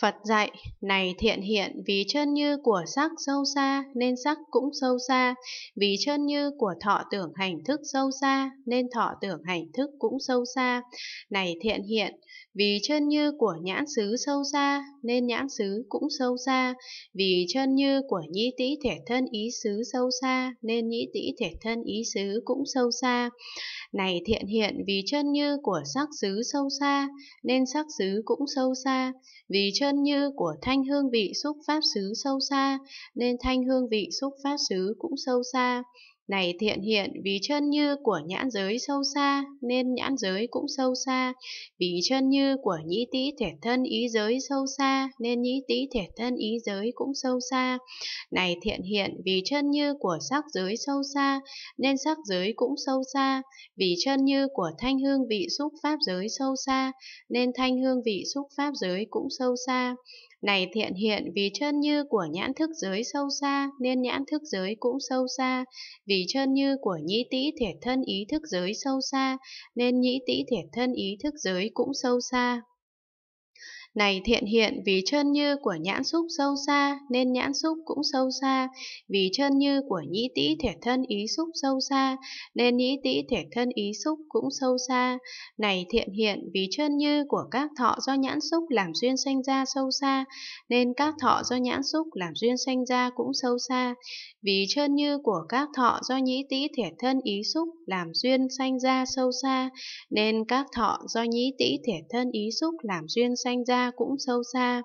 Phật dạy, này thiện hiện vì chân như của sắc sâu xa nên sắc cũng sâu xa, vì chân như của thọ tưởng hành thức sâu xa nên thọ tưởng hành thức cũng sâu xa. Này thiện hiện, vì chân như của nhãn xứ sâu xa nên nhãn xứ cũng sâu xa, vì chân như của nhĩ tĩ thể thân ý xứ sâu xa nên nhĩ tĩ thể thân ý xứ cũng sâu xa. Này thiện hiện vì chân như của sắc xứ sâu xa nên sắc xứ cũng sâu xa, vì chân chân như của thanh hương vị xúc pháp xứ sâu xa, nên thanh hương vị xúc pháp xứ cũng sâu xa. Này thiện hiện, vì chân như của nhãn giới sâu xa, nên nhãn giới cũng sâu xa. Vì chân như của nhĩ tĩ thể thân ý giới sâu xa, nên nhĩ tĩ thể thân ý giới cũng sâu xa. Này thiện hiện, vì chân như của sắc giới sâu xa, nên sắc giới cũng sâu xa. Vì chân như của thanh hương vị xúc pháp giới sâu xa, nên thanh hương vị xúc pháp giới cũng sâu xa. Này thiện hiện vì chân như của nhãn thức giới sâu xa nên nhãn thức giới cũng sâu xa, vì chân như của nhĩ tĩ thể thân ý thức giới sâu xa nên nhĩ tĩ thể thân ý thức giới cũng sâu xa. Này thiện hiện vì chân như của nhãn xúc sâu xa nên nhãn xúc cũng sâu xa, vì chân như của nhĩ tĩ thể thân ý xúc sâu xa nên nhĩ tĩ thể thân ý xúc cũng sâu xa. Này thiện hiện vì chân như của các thọ do nhãn xúc làm duyên sanh ra sâu xa nên các thọ do nhãn xúc làm duyên sanh ra cũng sâu xa, vì chân như của các thọ do nhĩ tĩ thể thân ý xúc làm duyên sanh ra sâu xa nên các thọ do nhĩ tĩ thể thân ý xúc làm duyên sanh ra ra cũng sâu xa.